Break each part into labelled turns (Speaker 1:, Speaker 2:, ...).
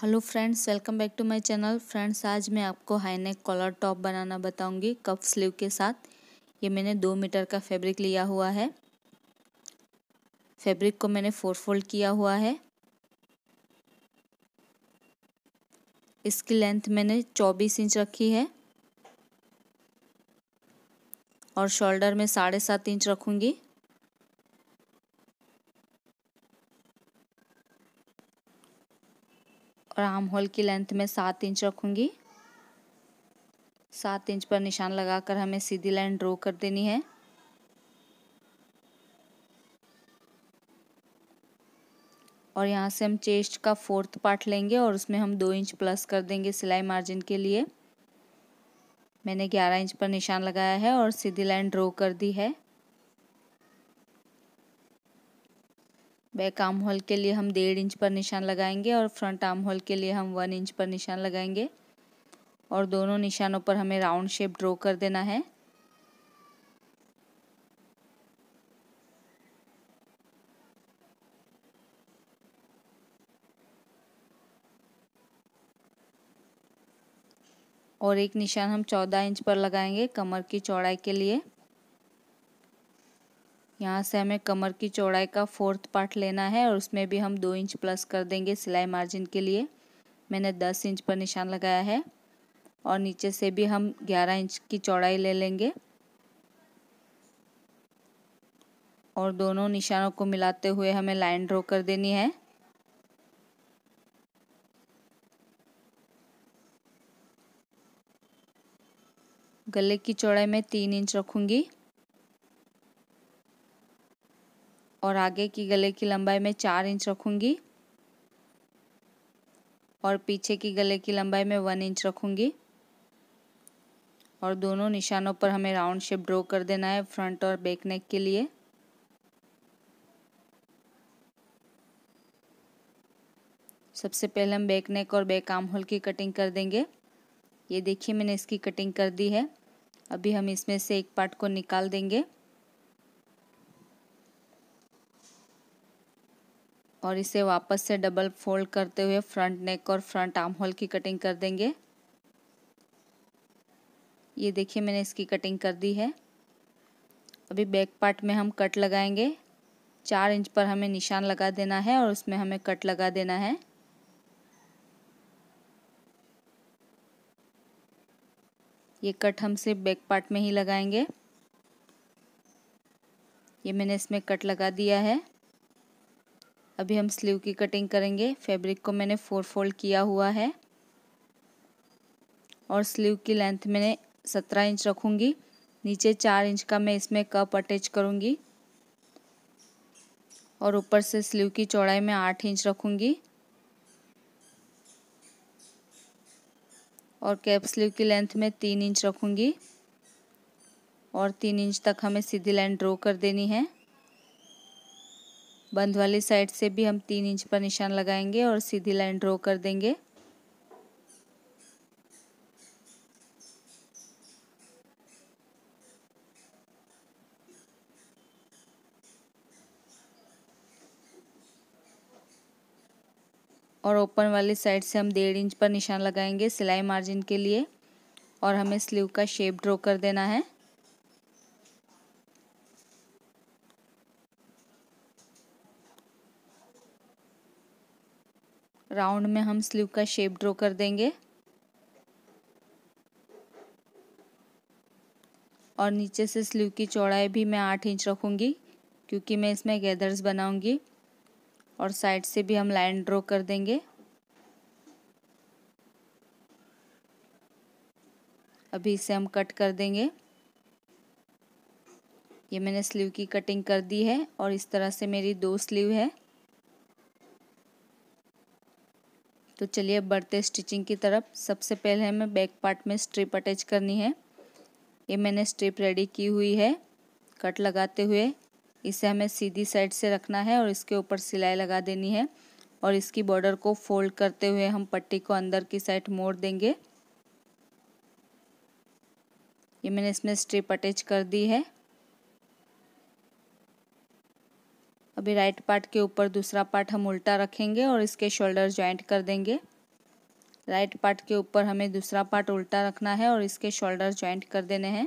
Speaker 1: hello friends welcome back to my channel friends आज मैं आपको हाई नेक कॉलर टॉप बनाना बताऊंगी कप स्लीव के साथ ये मैंने दो मीटर का फैब्रिक लिया हुआ है फैब्रिक को मैंने फोर फोल्ड किया हुआ है इसकी लेंथ मैंने चौबीस इंच रखी है और शोल्डर में साढ़े सात इंच रखूँगी और आर्म होल की लेंथ में सात इंच रखूँगी सात इंच पर निशान लगाकर हमें सीधी लाइन ड्रॉ कर देनी है और यहाँ से हम चेस्ट का फोर्थ पार्ट लेंगे और उसमें हम दो इंच प्लस कर देंगे सिलाई मार्जिन के लिए मैंने ग्यारह इंच पर निशान लगाया है और सीधी लाइन ड्रॉ कर दी है बैक आर्म होल के लिए हम डेढ़ इंच पर निशान लगाएंगे और फ्रंट आर्म होल के लिए हम वन इंच पर निशान लगाएंगे और दोनों निशानों पर हमें राउंड शेप ड्रॉ कर देना है और एक निशान हम चौदह इंच पर लगाएंगे कमर की चौड़ाई के लिए यहाँ से हमें कमर की चौड़ाई का फोर्थ पार्ट लेना है और उसमें भी हम दो इंच प्लस कर देंगे सिलाई मार्जिन के लिए मैंने दस इंच पर निशान लगाया है और नीचे से भी हम ग्यारह इंच की चौड़ाई ले लेंगे और दोनों निशानों को मिलाते हुए हमें लाइन ड्रॉ कर देनी है गले की चौड़ाई मैं तीन इंच रखूंगी और आगे की गले की लंबाई में चार इंच रखूंगी और पीछे की गले की लंबाई में वन इंच रखूंगी और दोनों निशानों पर हमें राउंड शेप ड्रॉ कर देना है फ्रंट और बैक नेक के लिए सबसे पहले हम बैक नेक और बैक आर्म होल की कटिंग कर देंगे ये देखिए मैंने इसकी कटिंग कर दी है अभी हम इसमें से एक पार्ट को निकाल देंगे और इसे वापस से डबल फोल्ड करते हुए फ्रंट नेक और फ्रंट आर्म होल की कटिंग कर देंगे ये देखिए मैंने इसकी कटिंग कर दी है अभी बैक पार्ट में हम कट लगाएंगे चार इंच पर हमें निशान लगा देना है और उसमें हमें कट लगा देना है ये कट हम सिर्फ बैक पार्ट में ही लगाएंगे ये मैंने इसमें कट लगा दिया है अभी हम स्लीव की कटिंग करेंगे फैब्रिक को मैंने फोर फोल्ड किया हुआ है और स्लीव की लेंथ मैंने सत्रह इंच रखूँगी नीचे चार इंच का मैं इसमें कप अटैच करूँगी और ऊपर से स्लीव की चौड़ाई में आठ इंच रखूँगी और कैप स्लीव की लेंथ में तीन इंच रखूँगी और तीन इंच तक हमें सीधी लाइन ड्रॉ कर देनी है बंद वाली साइड से भी हम तीन इंच पर निशान लगाएंगे और सीधी लाइन ड्रॉ कर देंगे और ओपन वाली साइड से हम डेढ़ इंच पर निशान लगाएंगे सिलाई मार्जिन के लिए और हमें स्लीव का शेप ड्रॉ कर देना है राउंड में हम स्लीव का शेप ड्रॉ कर देंगे और नीचे से स्लीव की चौड़ाई भी मैं आठ इंच रखूंगी क्योंकि मैं इसमें गैदर्स बनाऊंगी और साइड से भी हम लाइन ड्रॉ कर देंगे अभी इसे हम कट कर देंगे ये मैंने स्लीव की कटिंग कर दी है और इस तरह से मेरी दो स्लीव है तो चलिए अब बढ़ते स्टिचिंग की तरफ सबसे पहले हमें बैक पार्ट में स्ट्रिप अटैच करनी है ये मैंने स्ट्रिप रेडी की हुई है कट लगाते हुए इसे हमें सीधी साइड से रखना है और इसके ऊपर सिलाई लगा देनी है और इसकी बॉर्डर को फोल्ड करते हुए हम पट्टी को अंदर की साइड मोड़ देंगे ये मैंने इसमें स्ट्रिप अटैच कर दी है अभी राइट पार्ट के ऊपर दूसरा पार्ट हम उल्टा रखेंगे और इसके शोल्डर ज्वाइंट कर देंगे राइट पार्ट के ऊपर हमें दूसरा पार्ट उल्टा रखना है और इसके शोल्डर ज्वाइंट कर देने हैं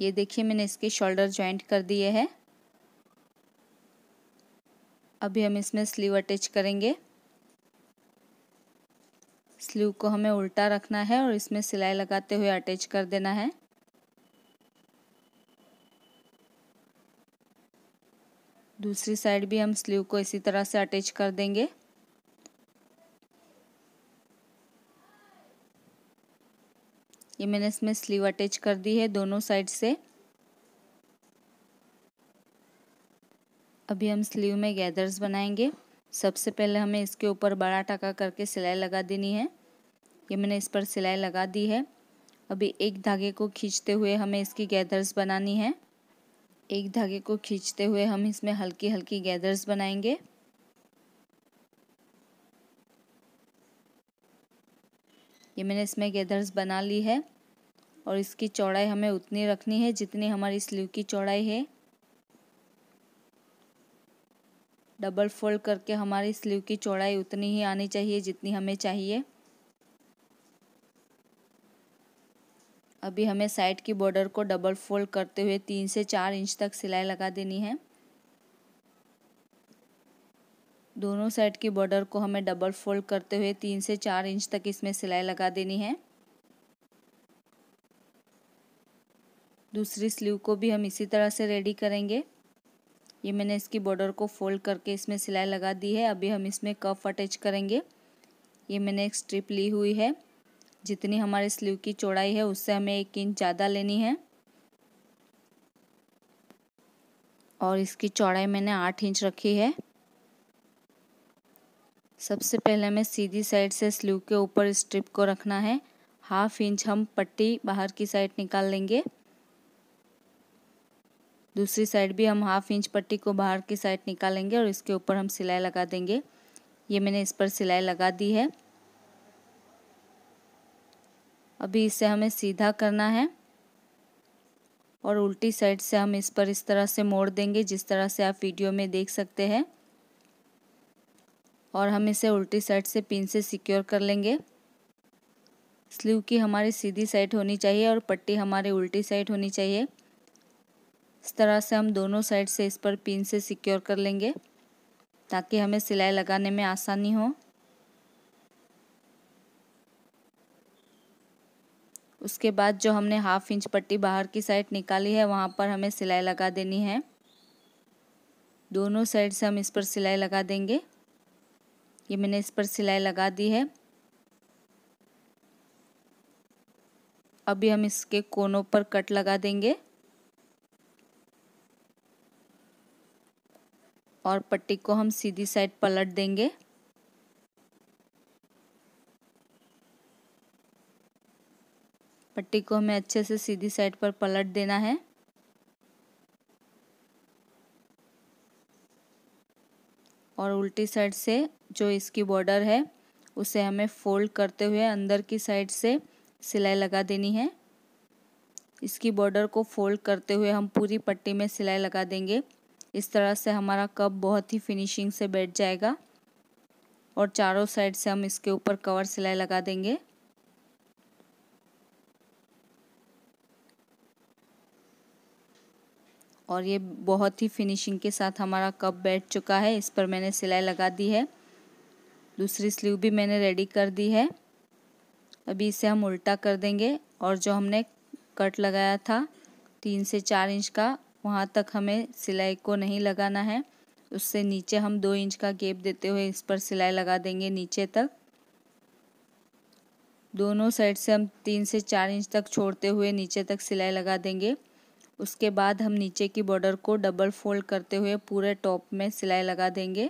Speaker 1: ये देखिए मैंने इसके शोल्डर ज्वाइंट कर दिए हैं अभी हम इसमें स्लीव अटैच करेंगे स्लीव को हमें उल्टा रखना है और इसमें सिलाई लगाते हुए अटैच कर देना है दूसरी साइड भी हम स्लीव को इसी तरह से अटैच कर देंगे ये मैंने इसमें स्लीव अटैच कर दी है दोनों साइड से अभी हम स्लीव में गैदर्स बनाएंगे सबसे पहले हमें इसके ऊपर बड़ा टका करके सिलाई लगा देनी है ये मैंने इस पर सिलाई लगा दी है अभी एक धागे को खींचते हुए हमें इसकी गैदर्स बनानी है एक धागे को खींचते हुए हम इसमें हल्की हल्की गैदर्स बनाएंगे ये मैंने इसमें गैदर्स बना ली है और इसकी चौड़ाई हमें उतनी रखनी है जितनी हमारी स्लीव की चौड़ाई है डबल फोल्ड करके हमारी स्लीव की चौड़ाई उतनी ही आनी चाहिए जितनी हमें चाहिए अभी हमें साइड की बॉर्डर को डबल फोल्ड करते हुए तीन से चार इंच तक सिलाई लगा देनी है दोनों साइड की बॉर्डर को हमें डबल फोल्ड करते हुए तीन से चार इंच तक इसमें सिलाई लगा देनी है दूसरी स्लीव को भी हम इसी तरह से रेडी करेंगे ये मैंने इसकी बॉर्डर को फोल्ड करके इसमें सिलाई लगा दी है अभी हम इसमें कफ अटैच करेंगे ये मैंने एक स्ट्रिप ली हुई है जितनी हमारे स्लीव की चौड़ाई है उससे हमें एक इंच ज़्यादा लेनी है और इसकी चौड़ाई मैंने आठ इंच रखी है सबसे पहले हमें सीधी साइड से स्लीव के ऊपर स्ट्रिप को रखना है हाफ इंच हम पट्टी बाहर की साइड निकाल लेंगे दूसरी साइड भी हम हाफ इंच पट्टी को बाहर की साइड निकालेंगे और इसके ऊपर हम सिलाई लगा देंगे ये मैंने इस पर सिलाई लगा दी है अभी इसे हमें सीधा करना है और उल्टी साइड से हम इस पर इस तरह से मोड़ देंगे जिस तरह से आप वीडियो में देख सकते हैं और हम इसे उल्टी साइड से पिन से सिक्योर कर लेंगे स्लीव की हमारी सीधी साइड होनी चाहिए और पट्टी हमारी उल्टी साइड होनी चाहिए इस तरह से हम दोनों साइड से इस पर पिन से सिक्योर कर लेंगे ताकि हमें सिलाई लगाने में आसानी हो उसके बाद जो हमने हाफ इंच पट्टी बाहर की साइड निकाली है वहाँ पर हमें सिलाई लगा देनी है दोनों साइड से हम इस पर सिलाई लगा देंगे ये मैंने इस पर सिलाई लगा दी है अभी हम इसके कोनों पर कट लगा देंगे और पट्टी को हम सीधी साइड पलट देंगे पट्टी को हमें अच्छे से सीधी साइड पर पलट देना है और उल्टी साइड से जो इसकी बॉर्डर है उसे हमें फोल्ड करते हुए अंदर की साइड से सिलाई लगा देनी है इसकी बॉर्डर को फोल्ड करते हुए हम पूरी पट्टी में सिलाई लगा देंगे इस तरह से हमारा कप बहुत ही फिनिशिंग से बैठ जाएगा और चारों साइड से हम इसके ऊपर कवर सिलाई लगा देंगे और ये बहुत ही फिनिशिंग के साथ हमारा कप बैठ चुका है इस पर मैंने सिलाई लगा दी है दूसरी स्लीव भी मैंने रेडी कर दी है अभी इसे हम उल्टा कर देंगे और जो हमने कट लगाया था तीन से चार इंच का वहाँ तक हमें सिलाई को नहीं लगाना है उससे नीचे हम दो इंच का गेप देते हुए इस पर सिलाई लगा देंगे नीचे तक दोनों साइड से हम तीन से चार इंच तक छोड़ते हुए नीचे तक सिलाई लगा देंगे उसके बाद हम नीचे की बॉर्डर को डबल फोल्ड करते हुए पूरे टॉप में सिलाई लगा देंगे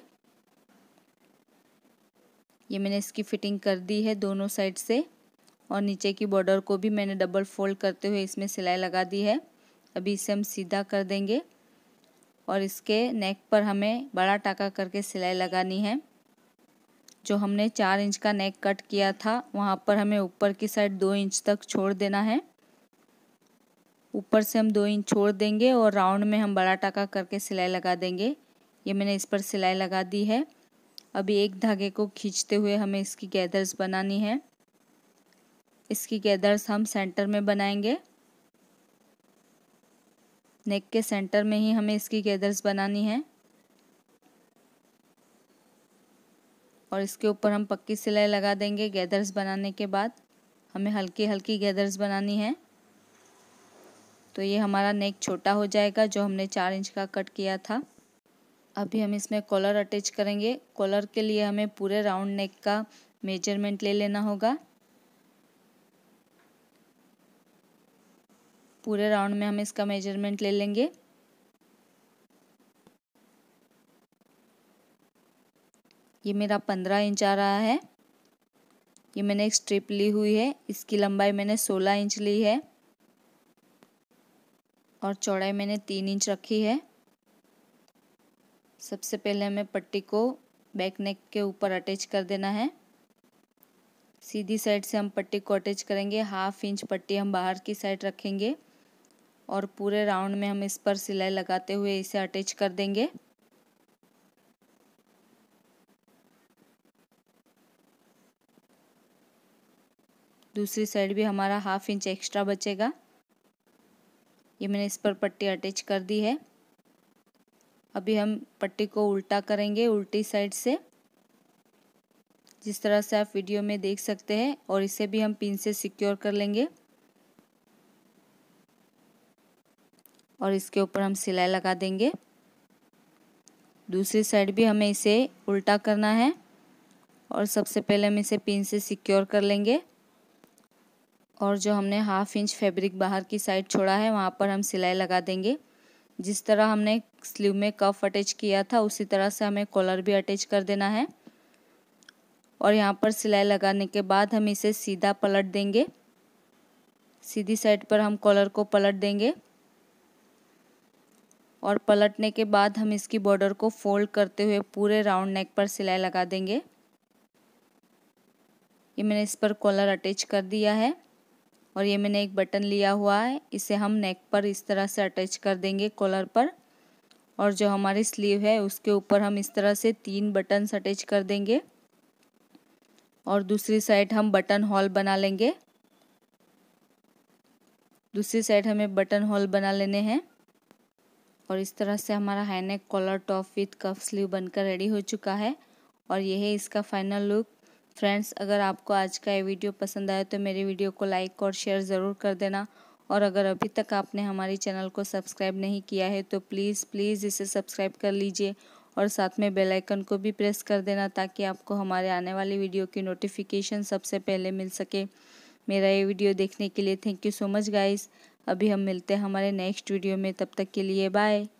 Speaker 1: ये मैंने इसकी फिटिंग कर दी है दोनों साइड से और नीचे की बॉर्डर को भी मैंने डबल फोल्ड करते हुए इसमें सिलाई लगा दी है अभी इसे हम सीधा कर देंगे और इसके नेक पर हमें बड़ा टाका करके सिलाई लगानी है जो हमने चार इंच का नेक कट किया था वहाँ पर हमें ऊपर की साइड दो इंच तक छोड़ देना है ऊपर से हम दो इंच छोड़ देंगे और राउंड में हम बड़ा टाका करके सिलाई लगा देंगे ये मैंने इस पर सिलाई लगा दी है अभी एक धागे को खींचते हुए हमें इसकी गैदर्स बनानी है इसकी गैदर्स हम सेंटर में बनाएंगे नेक के सेंटर में ही हमें इसकी गैदर्स बनानी है और इसके ऊपर हम पक्की सिलाई लगा देंगे गैदर्स बनाने के बाद हमें हल्की हल्की गैदर्स बनानी है तो ये हमारा नेक छोटा हो जाएगा जो हमने चार इंच का कट किया था अभी हम इसमें कॉलर अटैच करेंगे कॉलर के लिए हमें पूरे राउंड नेक का मेजरमेंट ले लेना होगा पूरे राउंड में हम इसका मेजरमेंट ले लेंगे ये मेरा पंद्रह इंच आ रहा है ये मैंने एक स्ट्रिप ली हुई है इसकी लंबाई मैंने सोलह इंच ली है और चौड़ाई मैंने तीन इंच रखी है सबसे पहले हमें पट्टी को बैक नेक के ऊपर अटैच कर देना है सीधी साइड से हम पट्टी को अटैच करेंगे हाफ इंच पट्टी हम बाहर की साइड रखेंगे और पूरे राउंड में हम इस पर सिलाई लगाते हुए इसे अटैच कर देंगे दूसरी साइड भी हमारा हाफ इंच एक्स्ट्रा बचेगा ये मैंने इस पर पट्टी अटैच कर दी है अभी हम पट्टी को उल्टा करेंगे उल्टी साइड से जिस तरह से आप वीडियो में देख सकते हैं और इसे भी हम पिन से सिक्योर कर लेंगे और इसके ऊपर हम सिलाई लगा देंगे दूसरी साइड भी हमें इसे उल्टा करना है और सबसे पहले हम इसे पिन से सिक्योर कर लेंगे और जो हमने हाफ इंच फैब्रिक बाहर की साइड छोड़ा है वहाँ पर हम सिलाई लगा देंगे जिस तरह हमने स्लीव में कफ अटैच किया था उसी तरह से हमें कॉलर भी अटैच कर देना है और यहाँ पर सिलाई लगाने के बाद हम इसे सीधा पलट देंगे सीधी साइड पर हम कॉलर को पलट देंगे और पलटने के बाद हम इसकी बॉर्डर को फोल्ड करते हुए पूरे राउंड नेक पर सिलाई लगा देंगे ये मैंने इस पर कॉलर अटैच कर दिया है और ये मैंने एक बटन लिया हुआ है इसे हम नेक पर इस तरह से अटैच कर देंगे कॉलर पर और जो हमारी स्लीव है उसके ऊपर हम इस तरह से तीन बटन अटैच कर देंगे और दूसरी साइड हम बटन हॉल बना लेंगे दूसरी साइड हमें बटन हॉल बना लेने हैं और इस तरह से हमारा high neck collar top with cuff sleeve बनकर रेडी हो चुका है और यह है इसका फाइनल लुक फ्रेंड्स अगर आपको आज का ये वीडियो पसंद आया तो मेरे वीडियो को लाइक और शेयर ज़रूर कर देना और अगर अभी तक आपने हमारे चैनल को सब्सक्राइब नहीं किया है तो प्लीज़ प्लीज़ इसे सब्सक्राइब कर लीजिए और साथ में बेल आइकन को भी प्रेस कर देना ताकि आपको हमारे आने वाली वीडियो की नोटिफिकेशन सबसे पहले मिल सके मेरा ये वीडियो देखने के लिए thank you so much guys अभी हम मिलते हैं हमारे नेक्स्ट वीडियो में तब तक के लिए बाय